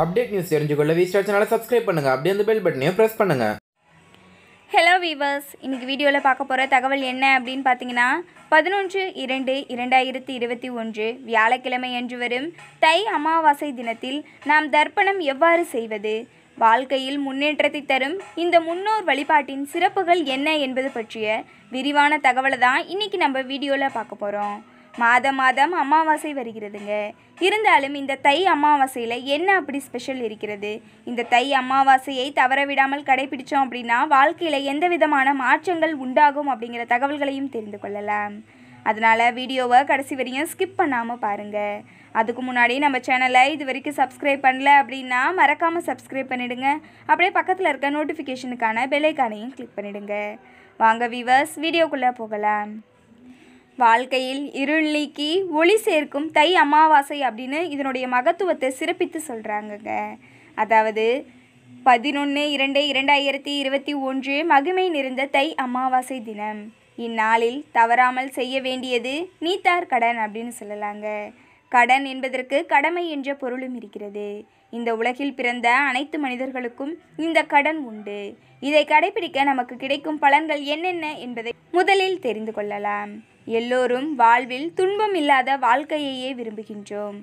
update news தெரிஞ்சுக்கொள்ள வி சேனலை சப்ஸ்கிரைப் பண்ணுங்கள் அப்படியே அந்த பெல் பட்டனையும் ப்ரெஸ் பண்ணுங்கள் ஹலோ வீவர்ஸ் இன்றைக்கி வீடியோவில் பார்க்க போகிற தகவல் என்ன அப்படின்னு பார்த்தீங்கன்னா பதினொன்று இரண்டு இரண்டாயிரத்தி இருபத்தி ஒன்று வியாழக்கிழமை அன்று வரும் தை அமாவாசை தினத்தில் நாம் தர்ப்பணம் எவ்வாறு செய்வது வாழ்க்கையில் முன்னேற்றத்தை தரும் இந்த முன்னோர் வழிபாட்டின் சிறப்புகள் என்ன என்பது பற்றிய விரிவான தகவலை தான் இன்றைக்கி நம்ம வீடியோவில் பார்க்க போகிறோம் மாதம் மாதம் அமாவாசை வருகிறதுங்க இருந்தாலும் இந்த தை அமாவாசையில் என்ன அப்படி ஸ்பெஷல் இருக்கிறது இந்த தை அமாவாசையை தவறவிடாமல் கடைபிடித்தோம் அப்படின்னா வாழ்க்கையில் எந்த விதமான மாற்றங்கள் உண்டாகும் அப்படிங்கிற தகவல்களையும் தெரிந்து கொள்ளலாம் அதனால் வீடியோவை கடைசி வரையும் ஸ்கிப் பண்ணாமல் பாருங்கள் அதுக்கு முன்னாடி நம்ம சேனலை இது வரைக்கும் சப்ஸ்கிரைப் பண்ணல அப்படின்னா மறக்காமல் சப்ஸ்கிரைப் பண்ணிவிடுங்க அப்படியே பக்கத்தில் இருக்க நோட்டிஃபிகேஷனுக்கான பெலைக்கானையும் கிளிக் பண்ணிவிடுங்க வாங்க வீவர்ஸ் வீடியோக்குள்ளே போகலாம் வாழ்க்கையில் இருள் ஒளி சேர்க்கும் தை அமாவாசை அப்படின்னு இதனுடைய மகத்துவத்தை சிறப்பித்து சொல்கிறாங்கங்க அதாவது பதினொன்று இரண்டு இரண்டாயிரத்தி இருபத்தி ஒன்று மகிமை நிறைந்த தை அமாவாசை தினம் இந்நாளில் தவறாமல் செய்ய வேண்டியது நீத்தார் கடன் அப்படின்னு சொல்லலாங்க கடன் என்பதற்கு கடமை என்ற பொருளும் இருக்கிறது இந்த உலகில் பிறந்த அனைத்து மனிதர்களுக்கும் இந்த கடன் உண்டு இதை கடைபிடிக்க நமக்கு கிடைக்கும் பலன்கள் என்னென்ன என்பதை முதலில் தெரிந்து கொள்ளலாம் எல்லோரும் வாழ்வில் துன்பம் இல்லாத வாழ்க்கையையே விரும்புகின்றோம்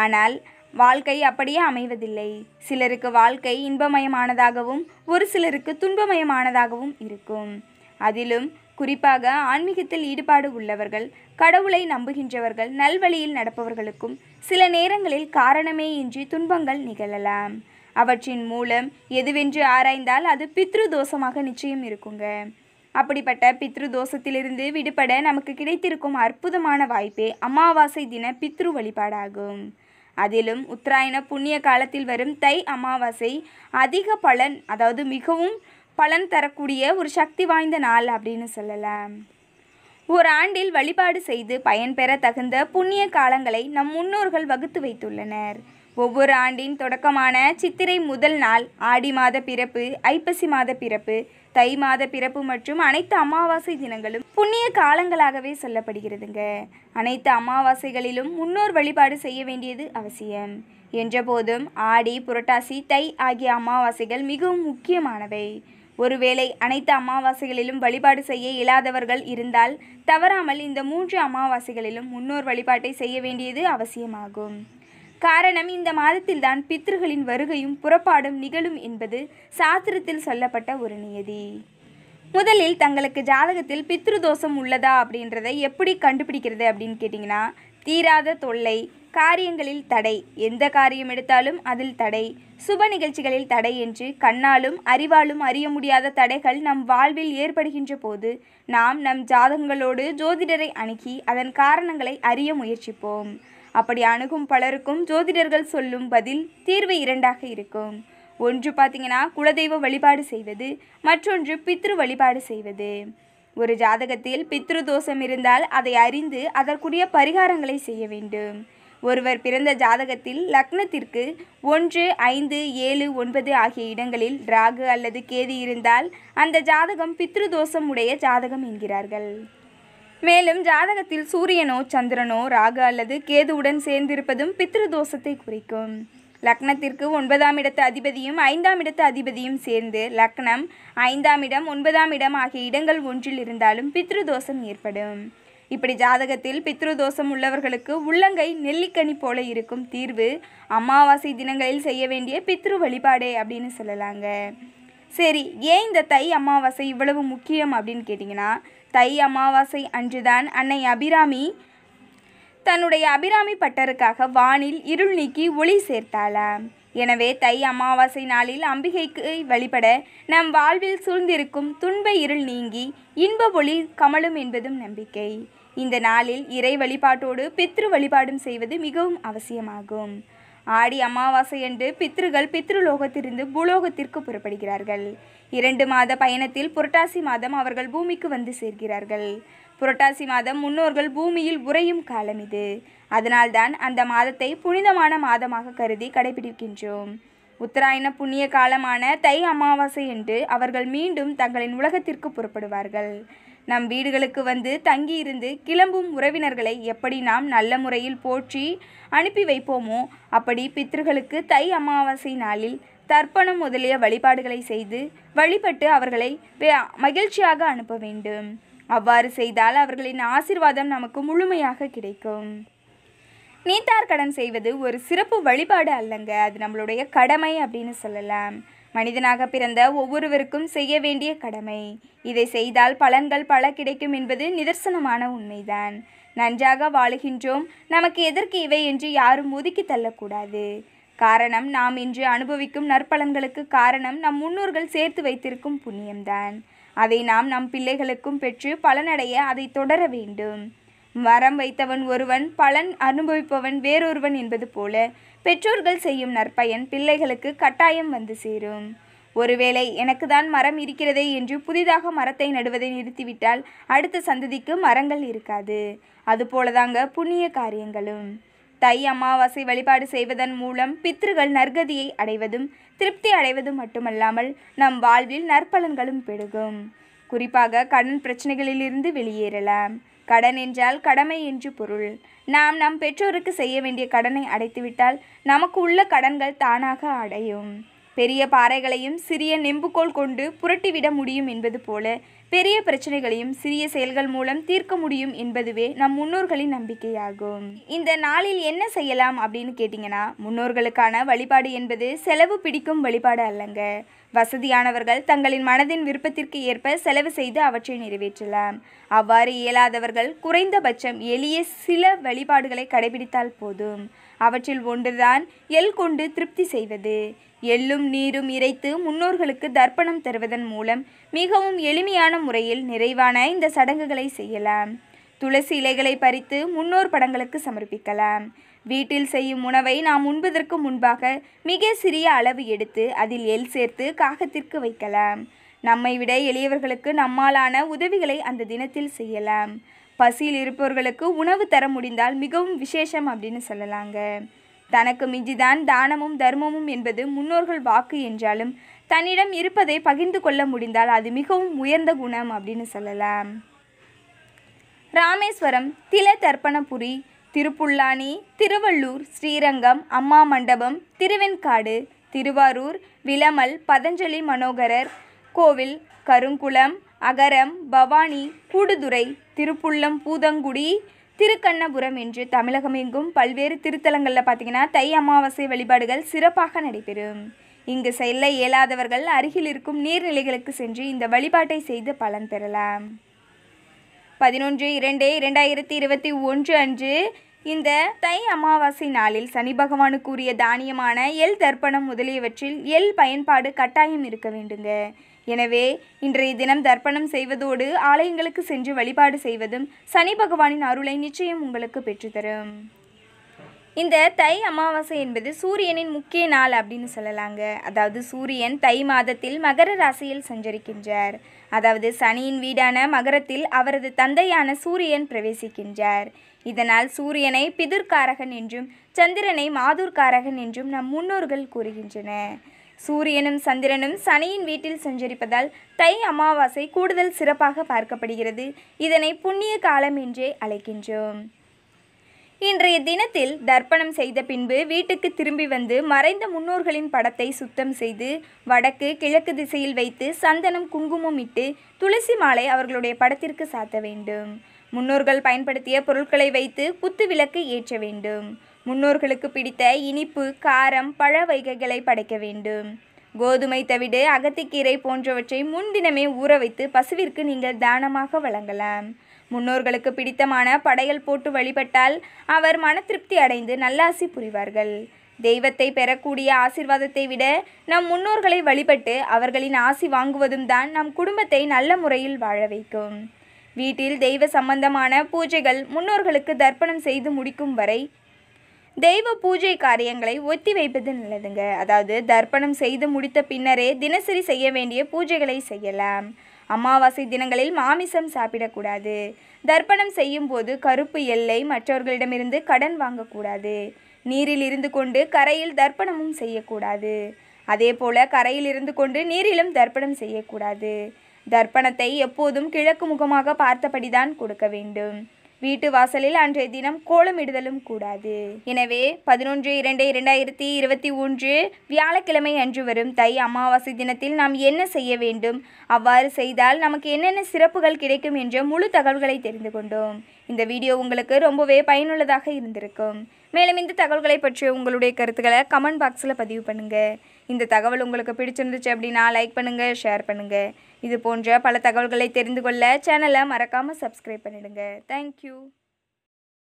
ஆனால் வாழ்க்கை அப்படியே அமைவதில்லை சிலருக்கு வாழ்க்கை இன்பமயமானதாகவும் ஒரு சிலருக்கு துன்பமயமானதாகவும் இருக்கும் அதிலும் குறிப்பாக ஆன்மீகத்தில் ஈடுபாடு உள்ளவர்கள் கடவுளை நம்புகின்றவர்கள் நல்வழியில் நடப்பவர்களுக்கும் சில நேரங்களில் காரணமே இன்றி துன்பங்கள் நிகழலாம் அவற்றின் மூலம் எதுவென்று ஆராய்ந்தால் அது பித்ரு தோஷமாக நிச்சயம் இருக்குங்க அப்படிப்பட்ட பித்ரு தோஷத்திலிருந்து விடுபட நமக்கு கிடைத்திருக்கும் அற்புதமான வாய்ப்பே அமாவாசை தின பித்ரு வழிபாடாகும் அதிலும் உத்தராயண புண்ணிய காலத்தில் வரும் தை அமாவாசை அதிக பலன் அதாவது மிகவும் பலன் தரக்கூடிய ஒரு சக்தி வாய்ந்த நாள் அப்படின்னு சொல்லலாம் ஒரு ஆண்டில் வழிபாடு செய்து பயன்பெற தகுந்த புண்ணிய காலங்களை நம் முன்னோர்கள் வகுத்து வைத்துள்ளனர் ஒவ்வொரு ஆண்டின் தொடக்கமான சித்திரை முதல் நாள் ஆடி மாத பிறப்பு ஐப்பசி மாத பிறப்பு தை மாத பிறப்பு மற்றும் அனைத்து அமாவாசை தினங்களும் புண்ணிய காலங்களாகவே சொல்லப்படுகிறதுங்க அனைத்து அமாவாசைகளிலும் முன்னோர் வழிபாடு செய்ய வேண்டியது அவசியம் என்றபோதும் ஆடி புரட்டாசி தை ஆகிய அமாவாசைகள் மிகவும் முக்கியமானவை ஒருவேளை அனைத்து அமாவாசைகளிலும் வழிபாடு செய்ய இயலாதவர்கள் இருந்தால் தவறாமல் இந்த மூன்று அமாவாசைகளிலும் முன்னோர் வழிபாட்டை செய்ய வேண்டியது அவசியமாகும் காரணம் இந்த மாதத்தில்தான் பித்ருகளின் வருகையும் புறப்பாடும் நிகழும் என்பது சாஸ்திரத்தில் சொல்லப்பட்ட ஒரு நியதி முதலில் தங்களுக்கு ஜாதகத்தில் பித்ருதோஷம் உள்ளதா அப்படின்றத எப்படி கண்டுபிடிக்கிறது அப்படின்னு கேட்டிங்கன்னா தீராத தொல்லை காரியங்களில் தடை எந்த காரியம் எடுத்தாலும் அதில் தடை சுப நிகழ்ச்சிகளில் தடை என்று கண்ணாலும் அறிவாலும் அறிய முடியாத தடைகள் நம் வாழ்வில் ஏற்படுகின்ற போது நாம் நம் ஜாதகங்களோடு ஜோதிடரை அணுகி அதன் காரணங்களை அறிய முயற்சிப்போம் அப்படி அணுகும் பலருக்கும் ஜோதிடர்கள் சொல்லும் பதில் தீர்வு இரண்டாக இருக்கும் ஒன்று பார்த்தீங்கன்னா குலதெய்வ வழிபாடு செய்வது மற்றொன்று பித்ரு வழிபாடு செய்வது ஒரு ஜாதகத்தில் பித்ரு தோஷம் இருந்தால் அதை அறிந்து அதற்குரிய பரிகாரங்களை செய்ய வேண்டும் ஒருவர் பிறந்த ஜாதகத்தில் லக்னத்திற்கு ஒன்று ஐந்து ஏழு ஒன்பது ஆகிய இடங்களில் ராகு அல்லது கேதி இருந்தால் அந்த ஜாதகம் பித்ரு தோஷம் உடைய ஜாதகம் என்கிறார்கள் மேலும் ஜாதகத்தில் சூரியனோ சந்திரனோ ராகு அல்லது கேதுவுடன் சேர்ந்திருப்பதும் பித்ருதோஷத்தை குறிக்கும் லக்னத்திற்கு ஒன்பதாம் இடத்து அதிபதியும் ஐந்தாம் இடத்து அதிபதியும் சேர்ந்து லக்னம் ஐந்தாம் இடம் ஒன்பதாம் இடம் ஆகிய இடங்கள் ஒன்றில் இருந்தாலும் பித்ருதோஷம் ஏற்படும் இப்படி ஜாதகத்தில் பித்ருதோஷம் உள்ளவர்களுக்கு உள்ளங்கை நெல்லிக்கனி போல இருக்கும் தீர்வு அமாவாசை தினங்களில் செய்ய வேண்டிய பித்ரு வழிபாடே அப்படின்னு சொல்லலாங்க சரி ஏன் இந்த தை அமாவாசை இவ்வளவு முக்கியம் அப்படின்னு கேட்டிங்கன்னா தை அமாவாசை அன்றுதான் அன்னை அபிராமி தன்னுடைய அபிராமி பட்டருக்காக வானில் இருள் நீக்கி ஒளி சேர்த்தாளாம் எனவே தை அமாவாசை நாளில் அம்பிகைக்கு வழிபட நம் வாழ்வில் சூழ்ந்திருக்கும் துன்ப இருள் நீங்கி இன்ப ஒளி கமலும் என்பதும் நம்பிக்கை இந்த நாளில் இறை வழிபாட்டோடு பித்ரு வழிபாடும் செய்வது மிகவும் அவசியமாகும் ஆடி அமாவாசை என்று பித்ருகள் பித்ருலோகத்திலிருந்து பூலோகத்திற்கு புறப்படுகிறார்கள் இரண்டு மாத பயணத்தில் புரட்டாசி மாதம் அவர்கள் பூமிக்கு வந்து சேர்கிறார்கள் புரட்டாசி மாதம் முன்னோர்கள் பூமியில் உறையும் காலம் இது அதனால்தான் அந்த மாதத்தை புனிதமான மாதமாக கருதி கடைபிடிக்கின்றோம் உத்தராயண புண்ணிய காலமான தை அமாவாசை என்று அவர்கள் மீண்டும் தங்களின் உலகத்திற்கு புறப்படுவார்கள் நம் வீடுகளுக்கு வந்து தங்கியிருந்து கிளம்பும் உறவினர்களை எப்படி நாம் நல்ல முறையில் போற்றி அனுப்பி வைப்போமோ அப்படி பித்ருகளுக்கு தை அமாவாசை நாளில் தர்ப்பணம் முதலிய வழிபாடுகளை செய்து வழிபட்டு அவர்களை மகிழ்ச்சியாக அனுப்ப வேண்டும் அவ்வாறு செய்தால் அவர்களின் ஆசிர்வாதம் நமக்கு முழுமையாக கிடைக்கும் நீத்தார் கடன் செய்வது ஒரு சிறப்பு வழிபாடு அல்லங்க அது நம்மளுடைய கடமை அப்படின்னு சொல்லலாம் மனிதனாக பிறந்த ஒவ்வொருவருக்கும் செய்ய வேண்டிய கடமை இதை செய்தால் பலன்கள் பல கிடைக்கும் என்பது நிதர்சனமான உண்மைதான் நன்றாக வாழுகின்றோம் நமக்கு எதற்கு இவை என்று யாரும் ஒதுக்கி தள்ளக்கூடாது காரணம் நாம் இன்று அனுபவிக்கும் நற்பலன்களுக்கு காரணம் நம் முன்னோர்கள் சேர்த்து வைத்திருக்கும் புண்ணியம்தான் அதை நாம் நம் பிள்ளைகளுக்கும் பெற்று பலனடைய அதை தொடர வேண்டும் மரம் வைத்தவன் ஒருவன் பலன் அனுபவிப்பவன் வேறொருவன் என்பது போல பெற்றோர்கள் செய்யும் நற்பயன் பிள்ளைகளுக்கு கட்டாயம் வந்து சேரும் ஒருவேளை எனக்கு தான் மரம் இருக்கிறதே என்று புதிதாக மரத்தை நடுவதை நிறுத்திவிட்டால் அடுத்த சந்ததிக்கு மரங்கள் இருக்காது அதுபோலதாங்க புண்ணிய காரியங்களும் தை அமாவாசை வழிபாடு செய்வதன் மூலம் பித்திருகள் நற்கதியை அடைவதும் திருப்தி அடைவதும் மட்டுமல்லாமல் நம் வாழ்வில் நற்பலன்களும் பெருகும் குறிப்பாக கடன் பிரச்சனைகளிலிருந்து வெளியேறலாம் கடன் என்றால் கடமை என்று பொருள் நாம் நம் பெற்றோருக்கு செய்ய வேண்டிய கடனை அடைத்துவிட்டால் நமக்கு உள்ள கடன்கள் தானாக அடையும் பெரிய பாறைகளையும் சிறிய நெம்புக்கோள் கொண்டு புரட்டிவிட முடியும் என்பது போல பெரிய பிரச்சனைகளையும் சிறிய செயல்கள் மூலம் தீர்க்க முடியும் என்பதுவே நம் முன்னோர்களின் நம்பிக்கையாகும் இந்த நாளில் என்ன செய்யலாம் அப்படின்னு கேட்டிங்கன்னா முன்னோர்களுக்கான வழிபாடு என்பது செலவு பிடிக்கும் வழிபாடு அல்லங்க வசதியானவர்கள் தங்களின் மனதின் விருப்பத்திற்கு ஏற்ப செலவு செய்து அவற்றை நிறைவேற்றலாம் அவ்வாறு இயலாதவர்கள் குறைந்தபட்சம் எளிய சில வழிபாடுகளை கடைபிடித்தால் போதும் அவற்றில் ஒன்றுதான் எள் கொண்டு திருப்தி செய்வது எள்ளும் நீரும் இறைத்து முன்னோர்களுக்கு தர்ப்பணம் தருவதன் மூலம் மிகவும் எளிமையான முறையில் நிறைவான இந்த சடங்குகளை செய்யலாம் துளசி இலைகளை பறித்து முன்னோர் படங்களுக்கு சமர்ப்பிக்கலாம் வீட்டில் செய்யும் உணவை நாம் உண்பதற்கு முன்பாக மிக சிறிய அளவு எடுத்து அதில் எள் சேர்த்து காகத்திற்கு வைக்கலாம் நம்மை விட எளியவர்களுக்கு நம்மாலான உதவிகளை அந்த தினத்தில் செய்யலாம் பசியில் இருப்பவர்களுக்கு உணவு தர முடிந்தால் மிகவும் விசேஷம் அப்படின்னு சொல்லலாங்க தனக்கு மிஞ்சிதான் தானமும் தர்மமும் என்பது முன்னோர்கள் வாக்கு என்றாலும் தன்னிடம் இருப்பதை பகிர்ந்து கொள்ள முடிந்தால் அது மிகவும் உயர்ந்த குணம் அப்படின்னு சொல்லலாம் ராமேஸ்வரம் தில தர்ப்பணபுரி திருப்புல்லாணி திருவள்ளூர் ஸ்ரீரங்கம் அம்மா மண்டபம் திருவெண்காடு திருவாரூர் விலமல் பதஞ்சலி மனோகரர் கோவில் கருங்குளம் அகரம் பவானி கூடுதுறை திருப்புள்ளம் பூதங்குடி திருக்கண்ணபுரம் என்று தமிழகம் எங்கும் பல்வேறு திருத்தலங்களில் பார்த்திங்கன்னா தை அமாவாசை வழிபாடுகள் சிறப்பாக நடைபெறும் இங்கு செல்ல இயலாதவர்கள் அருகில் இருக்கும் நீர்நிலைகளுக்கு சென்று இந்த வழிபாட்டை செய்து பலன் பெறலாம் பதினொன்று இரண்டு இரண்டாயிரத்தி இருபத்தி ஒன்று அன்று இந்த தை அமாவாசை நாளில் சனி பகவானுக்குரிய தானியமான எல் தர்ப்பணம் முதலியவற்றில் எல் பயன்பாடு கட்டாயம் இருக்க வேண்டுங்க எனவே இன்றைய தினம் தர்ப்பணம் செய்வதோடு ஆலயங்களுக்கு சென்று வழிபாடு செய்வதும் சனி பகவானின் அருளை நிச்சயம் உங்களுக்கு பெற்றுத்தரும் இந்த தை அமாவாசை என்பது சூரியனின் முக்கிய நாள் அப்படின்னு சொல்லலாங்க அதாவது சூரியன் தை மாதத்தில் மகர ராசியில் சஞ்சரிக்கின்றார் அதாவது சனியின் வீடான மகரத்தில் அவரது தந்தையான சூரியன் பிரவேசிக்கின்றார் இதனால் சூரியனை பிதுர்காரகன் என்றும் சந்திரனை மாதூர்காரகன் என்றும் நம் முன்னோர்கள் கூறுகின்றன சூரியனும் சந்திரனும் சனியின் வீட்டில் சஞ்சரிப்பதால் தை அமாவாசை கூடுதல் சிறப்பாக பார்க்கப்படுகிறது இதனை புண்ணிய காலம் என்றே அழைக்கின்றோம் இன்றைய தினத்தில் தர்ப்பணம் செய்த பின்பு வீட்டுக்கு திரும்பி வந்து மறைந்த முன்னோர்களின் படத்தை சுத்தம் செய்து வடக்கு கிழக்கு திசையில் வைத்து சந்தனம் குங்குமம் இட்டு துளசி மாலை அவர்களுடைய படத்திற்கு சாத்த வேண்டும் முன்னோர்கள் பயன்படுத்திய பொருட்களை வைத்து குத்து விளக்கு ஏற்ற வேண்டும் முன்னோர்களுக்கு பிடித்த இனிப்பு காரம் பழ வகைகளை படைக்க வேண்டும் கோதுமை தவிடு அகத்திக்கீரை போன்றவற்றை முன்தினமே ஊற வைத்து பசுவிற்கு நீங்கள் தானமாக வழங்கலாம் முன்னோர்களுக்கு பிடித்தமான படையல் போட்டு வழிபட்டால் அவர் மன திருப்தி அடைந்து நல்லாசி புரிவார்கள் தெய்வத்தை பெறக்கூடிய ஆசிர்வாதத்தை விட நம் முன்னோர்களை வழிபட்டு அவர்களின் ஆசி வாங்குவதும் தான் நம் குடும்பத்தை நல்ல முறையில் வாழ வைக்கும் வீட்டில் தெய்வ சம்பந்தமான பூஜைகள் முன்னோர்களுக்கு தர்ப்பணம் செய்து முடிக்கும் வரை தெய்வ பூஜை காரியங்களை ஒத்தி வைப்பது நல்லதுங்க அதாவது தர்ப்பணம் செய்து முடித்த பின்னரே தினசரி செய்ய வேண்டிய பூஜைகளை செய்யலாம் அமாவாசை தினங்களில் மாமிசம் சாப்பிடக்கூடாது தர்ப்பணம் செய்யும் போது கருப்பு எல்லை மற்றவர்களிடமிருந்து கடன் வாங்கக்கூடாது நீரில் இருந்து கொண்டு கரையில் தர்ப்பணமும் செய்யக்கூடாது அதே போல கரையில் இருந்து கொண்டு நீரிலும் தர்ப்பணம் செய்யக்கூடாது தர்ப்பணத்தை எப்போதும் கிழக்கு முகமாக பார்த்தபடிதான் கொடுக்க வேண்டும் வீட்டு வாசலில் அன்றைய தினம் கோலமிடுதலும் கூடாது எனவே பதினொன்று இரண்டு இரண்டாயிரத்தி இருபத்தி ஒன்று வியாழக்கிழமை அன்று வரும் தை அமாவாசை தினத்தில் நாம் என்ன செய்ய வேண்டும் அவ்வாறு செய்தால் நமக்கு என்னென்ன சிறப்புகள் கிடைக்கும் என்ற முழு தகவல்களை தெரிந்து கொண்டோம் இந்த வீடியோ உங்களுக்கு ரொம்பவே பயனுள்ளதாக இருந்திருக்கும் மேலும் இந்த தகவல்களை பற்றிய உங்களுடைய கருத்துக்களை கமெண்ட் பாக்ஸில் பதிவு பண்ணுங்கள் இந்த தகவல் உங்களுக்கு பிடிச்சிருந்துச்சு அப்படின்னா லைக் பண்ணுங்கள் ஷேர் பண்ணுங்கள் இது போன்ற பல தகவல்களை தெரிந்து கொள்ள சேனலை மறக்காமல் சப்ஸ்கிரைப் பண்ணிவிடுங்க தேங்க்யூ